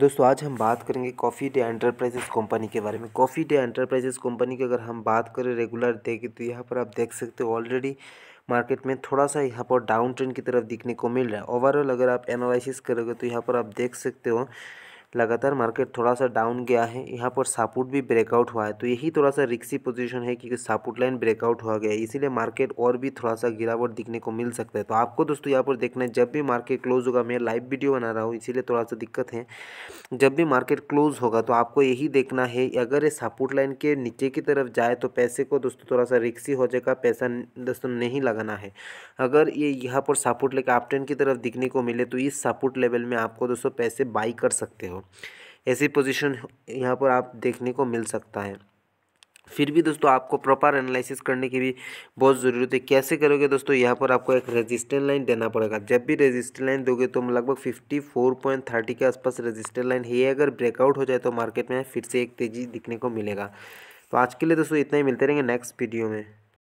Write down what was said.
दोस्तों आज हम बात करेंगे कॉफ़ी डे एंटरप्राइजेस कंपनी के बारे में कॉफ़ी डे एंटरप्राइजेस कंपनी की अगर हम बात करें रेगुलर की तो यहाँ पर आप देख सकते हो ऑलरेडी मार्केट में थोड़ा सा यहाँ पर डाउन ट्रेंड की तरफ दिखने को मिल रहा है ओवरऑल अगर आप एनालिसिस करोगे तो यहाँ पर आप देख सकते हो लगातार मार्केट थोड़ा सा डाउन गया है यहाँ पर सापोर्ट भी ब्रेकआउट हुआ है तो यही थोड़ा सा रिक्सी पोजीशन है क्योंकि सापोर्ट लाइन ब्रेकआउट हुआ गया है इसीलिए मार्केट और भी थोड़ा सा गिरावट दिखने को मिल सकता है तो आपको दोस्तों यहाँ पर देखना है जब भी मार्केट क्लोज होगा मैं लाइव वीडियो बना रहा हूँ इसीलिए थोड़ा सा दिक्कत है जब भी मार्केट क्लोज होगा तो आपको यही देखना है अगर ये सपोर्ट लाइन के नीचे की तरफ जाए तो पैसे को दोस्तों थोड़ा सा रिक्सी हो जाएगा पैसा दोस्तों नहीं लगाना है अगर ये यहाँ पर सपोर्ट लेकर ट्रेन की तरफ दिखने को मिले तो इस सपोर्ट लेवल में आपको दोस्तों पैसे बाई कर सकते हो ऐसी पोजीशन यहाँ पर आप देखने को मिल सकता है फिर भी दोस्तों आपको प्रॉपर एनालिसिस करने की भी बहुत ज़रूरत है कैसे करोगे दोस्तों यहाँ पर आपको एक रेजिस्टेंट लाइन देना पड़ेगा जब भी रेजिस्टेंट लाइन दोगे तो लगभग फिफ्टी फोर पॉइंट थर्टी के आसपास रेजिस्टेंट लाइन है अगर ब्रेकआउट हो जाए तो मार्केट में फिर से एक तेज़ी दिखने को मिलेगा तो आज के लिए दोस्तों इतना ही मिलते रहेंगे नेक्स्ट वीडियो में